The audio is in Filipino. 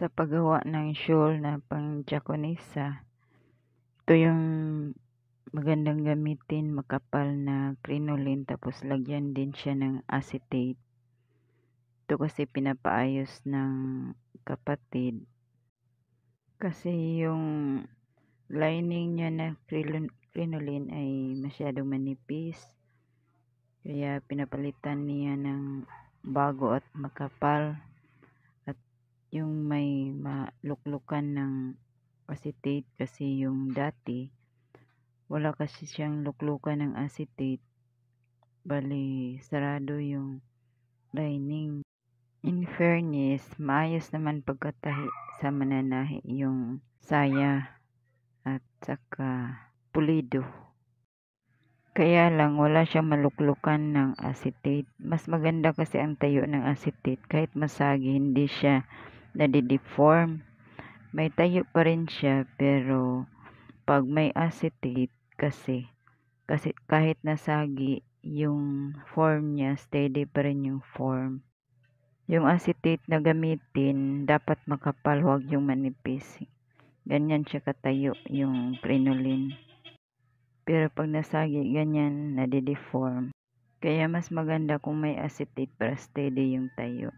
sa paggawa ng shawl na pang Jaconesa. Ah. Ito yung magandang gamitin, makapal na crinoline tapos lagyan din siya ng acetate. Ito kasi pinapaayos ng kapatid. Kasi yung lining niya na crinoline ay masyadong manipis. Kaya pinapalitan niya ng bago at makapal yung may maluklukan ng acetate kasi yung dati wala kasi siyang luklukan ng acetate bali sarado yung lining in fairness maayos naman pagkatahi sa mananahi yung saya at saka pulido kaya lang wala siyang maluklukan ng acetate mas maganda kasi ang tayo ng acetate kahit masagi hindi siya nade-deform. May tayo pa rin siya pero pag may acetate kasi kasi kahit nasagi yung form niya, steady pa rin yung form. Yung acetate na gamitin, dapat makapal, huwag yung manipis. Ganyan siya katayo yung crinoline. Pero pag nasagi, ganyan, nade Kaya mas maganda kung may acetate para steady yung tayo.